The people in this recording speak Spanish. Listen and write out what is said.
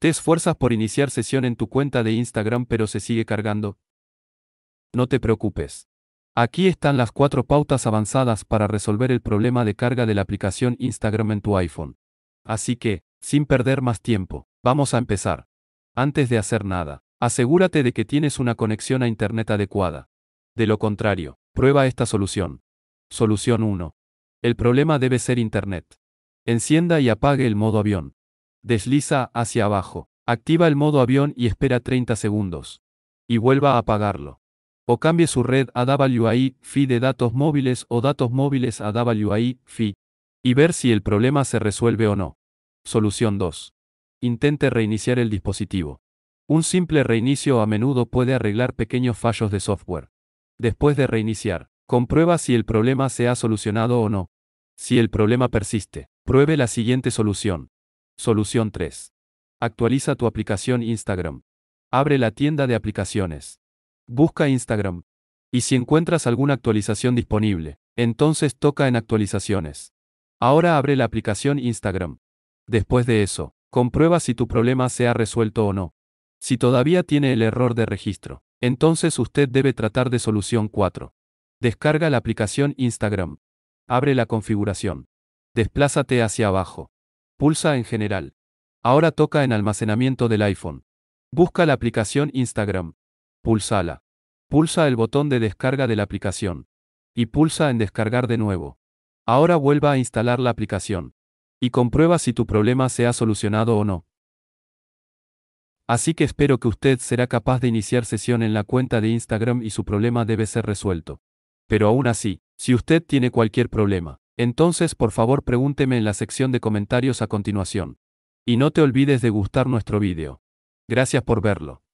Te esfuerzas por iniciar sesión en tu cuenta de Instagram pero se sigue cargando. No te preocupes. Aquí están las cuatro pautas avanzadas para resolver el problema de carga de la aplicación Instagram en tu iPhone. Así que, sin perder más tiempo, vamos a empezar. Antes de hacer nada, asegúrate de que tienes una conexión a Internet adecuada. De lo contrario, prueba esta solución. Solución 1. El problema debe ser Internet. Encienda y apague el modo avión. Desliza hacia abajo. Activa el modo avión y espera 30 segundos. Y vuelva a apagarlo. O cambie su red a WI FI de datos móviles o datos móviles a WI FI. Y ver si el problema se resuelve o no. Solución 2. Intente reiniciar el dispositivo. Un simple reinicio a menudo puede arreglar pequeños fallos de software. Después de reiniciar, comprueba si el problema se ha solucionado o no. Si el problema persiste, pruebe la siguiente solución. Solución 3. Actualiza tu aplicación Instagram. Abre la tienda de aplicaciones. Busca Instagram. Y si encuentras alguna actualización disponible, entonces toca en actualizaciones. Ahora abre la aplicación Instagram. Después de eso, comprueba si tu problema se ha resuelto o no. Si todavía tiene el error de registro, entonces usted debe tratar de solución 4. Descarga la aplicación Instagram. Abre la configuración. Desplázate hacia abajo. Pulsa en general. Ahora toca en almacenamiento del iPhone. Busca la aplicación Instagram. Pulsala. Pulsa el botón de descarga de la aplicación. Y pulsa en descargar de nuevo. Ahora vuelva a instalar la aplicación. Y comprueba si tu problema se ha solucionado o no. Así que espero que usted será capaz de iniciar sesión en la cuenta de Instagram y su problema debe ser resuelto. Pero aún así, si usted tiene cualquier problema, entonces por favor pregúnteme en la sección de comentarios a continuación. Y no te olvides de gustar nuestro vídeo. Gracias por verlo.